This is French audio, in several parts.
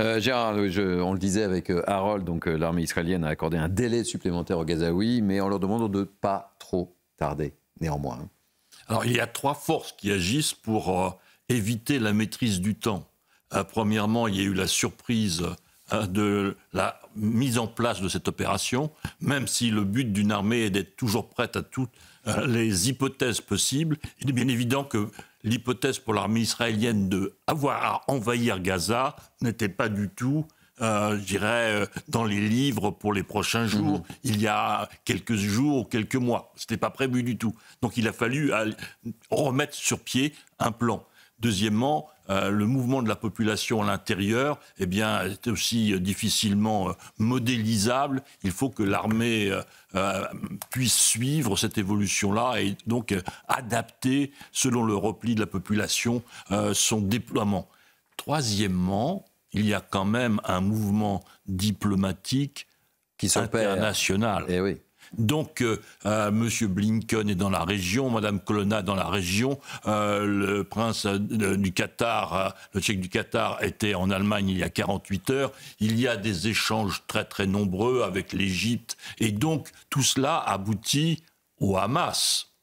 Euh, Gérard, on le disait avec euh, Harold, donc euh, l'armée israélienne a accordé un délai supplémentaire aux Gazaouis, mais on leur demande de ne pas trop tarder, néanmoins. Alors, il y a trois forces qui agissent pour éviter la maîtrise du temps. premièrement, il y a eu la surprise de la mise en place de cette opération, même si le but d'une armée est d'être toujours prête à toutes les hypothèses possibles. Il est bien évident que l'hypothèse pour l'armée israélienne de avoir à envahir Gaza n'était pas du tout euh, je dirais, euh, dans les livres pour les prochains mhm. jours, il y a quelques jours ou quelques mois. Ce n'était pas prévu du tout. Donc il a fallu euh, remettre sur pied un plan. Deuxièmement, euh, le mouvement de la population à l'intérieur eh bien, est aussi euh, difficilement euh, modélisable. Il faut que l'armée puisse suivre cette évolution-là et donc adapter, selon le repli de la population, son déploiement. Troisièmement, il y a quand même un mouvement diplomatique qui international. Et eh oui. Donc, M. Euh, euh, Monsieur Blinken est dans la région, Madame Colonna dans la région, euh, le prince du Qatar, le chef du Qatar était en Allemagne il y a 48 heures. Il y a des échanges très très nombreux avec l'Égypte, et donc tout cela aboutit au Hamas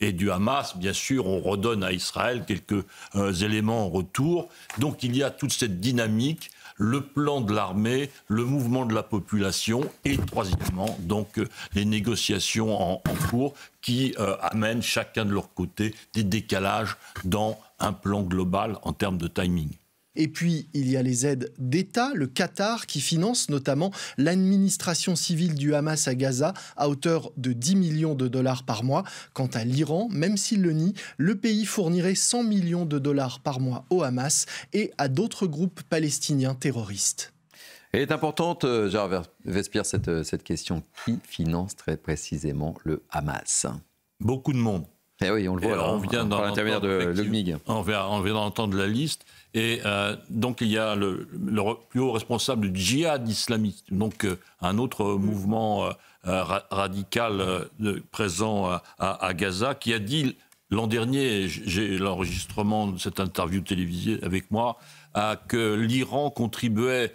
et du Hamas. Bien sûr, on redonne à Israël quelques euh, éléments en retour. Donc il y a toute cette dynamique le plan de l'armée, le mouvement de la population et troisièmement, donc, euh, les négociations en, cours qui euh, amènent chacun de leur côté des décalages dans un plan global en termes de timing. Et puis, il y a les aides d'État, le Qatar, qui finance notamment l'administration civile du Hamas à Gaza à hauteur de 10 millions de dollars par mois. Quant à l'Iran, même s'il le nie, le pays fournirait 100 millions de dollars par mois au Hamas et à d'autres groupes palestiniens terroristes. Elle est importante, euh, Gérard Vespierre, euh, cette question. Qui finance très précisément le Hamas Beaucoup de monde. Eh oui, on le voit. on vient de l'UGMIG. On vient, d'entendre la liste. Et euh, donc, il y a le, plus haut responsable du djihad islamiste, donc euh, un autre mm. mouvement euh, radical présent à, Gaza, qui a dit l'an dernier, j'ai l'enregistrement de cette interview télévisée avec moi, que l'Iran contribuait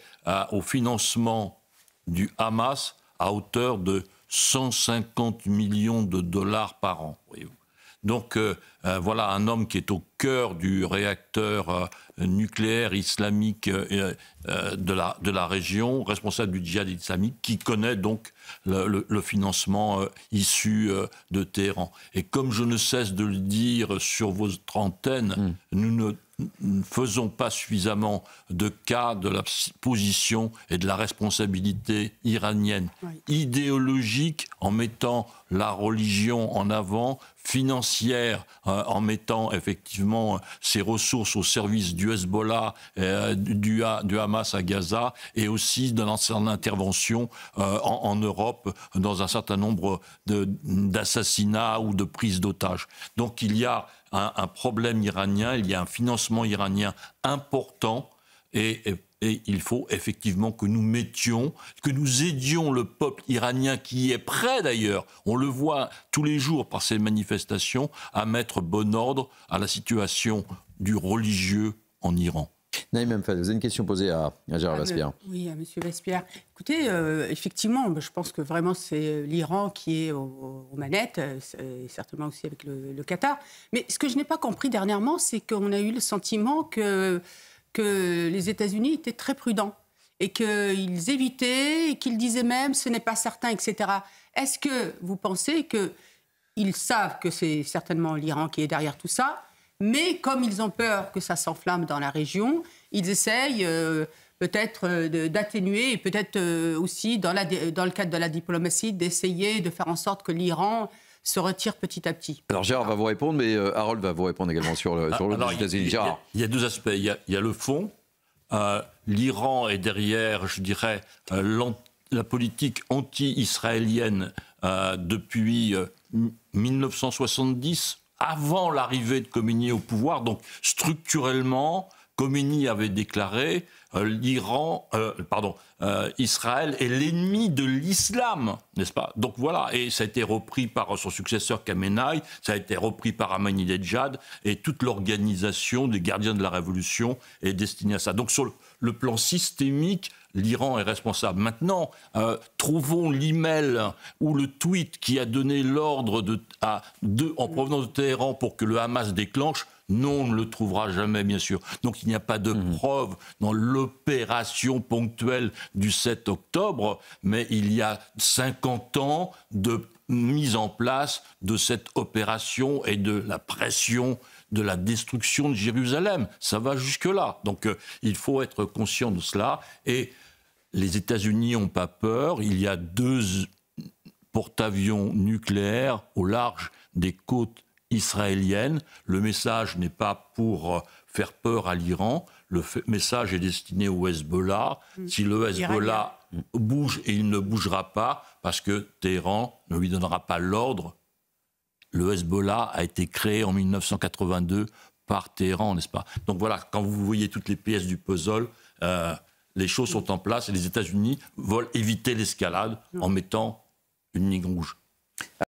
au financement du Hamas à hauteur de 150 millions de dollars par an. Voyez-vous. Donc euh, euh, voilà un homme qui est au cœur du réacteur euh, nucléaire islamique de, la, de la région, responsable du djihad islamique, qui connaît donc le, financement issu de Téhéran. Et comme je ne cesse de le dire sur vos trentaines, hmm. nous ne ne faisons pas suffisamment de cas de la position et de la responsabilité iranienne idéologique en mettant la religion en avant, financière, euh, en mettant effectivement euh, ses ressources au service du Hezbollah, euh, du, Hamas à Gaza, et aussi dans son intervention en, en, Europe dans un certain nombre d'assassinats ou de prises d'otages. Donc il y a un, problème iranien, il y a un financement iranien important et, et, il faut effectivement que nous mettions, que nous aidions le peuple iranien qui est prêt d'ailleurs, on le voit tous les jours par ces manifestations, à mettre bon ordre à la situation du religieux en Iran. Naïm Fadel, vous avez une question posée à, Gérard ah, oui, à M. Vaspierre. Écoutez, euh, effectivement, je pense que vraiment c'est euh, l'Iran qui est aux, manettes, euh, et certainement aussi avec le, Qatar. Mais ce que je n'ai pas compris dernièrement, c'est qu'on a eu le sentiment que, que les États-Unis étaient très prudents et qu'ils évitaient et qu'ils disaient même ce n'est pas certain, etc. Est-ce que vous pensez qu'ils savent que c'est certainement l'Iran qui est derrière tout ça mais comme ils ont peur que ça s'enflamme dans la région, ils essayent euh, peut-être euh, d'atténuer et peut-être euh, aussi, dans, dans, le cadre de la diplomatie, d'essayer de faire en sorte que l'Iran se retire petit à petit. Alors Gérard va vous répondre, mais Harold va vous répondre également sur le, sur il, y a, il y, a deux aspects. Il y il y a le fond. L'Iran est derrière, je dirais, la politique anti-israélienne depuis 1970 avant l'arrivée de communier au pouvoir, donc structurellement, Khomeini avait déclaré euh, l'Iran, euh, pardon, euh, Israël est l'ennemi de l'islam, n'est-ce pas Donc voilà, et ça a été repris par son successeur Khamenei, ça a été repris par Ahmadinejad, et toute l'organisation des gardiens de la révolution est destinée à ça. Donc sur le, plan systémique, l'Iran est responsable. Maintenant, trouvons l'email ou le tweet qui a donné l'ordre à, en provenance de Téhéran pour que le Hamas déclenche. Non, on ne le trouvera jamais, bien sûr. Donc il n'y a pas de hmm. preuve dans l'opération ponctuelle du 7 octobre, mais il y a 50 ans de mise en place de cette opération et de la pression de la destruction de Jérusalem. Ça va jusque-là. Donc euh, il faut être conscient de cela. Et les États-Unis n'ont pas peur. Il y a deux porte-avions nucléaires au large des côtes israélienne. Le message n'est pas pour euh, faire peur à l'Iran, le message est destiné au Hezbollah. Mm. Si le Hezbollah bouge, et il ne bougera pas parce que Téhéran ne lui donnera pas l'ordre, le Hezbollah a été créé en 1982 par Téhéran, n'est-ce pas Donc voilà, quand vous voyez toutes les pièces du puzzle, euh, les choses sont en place et les États-Unis veulent éviter l'escalade en mettant une ligne rouge.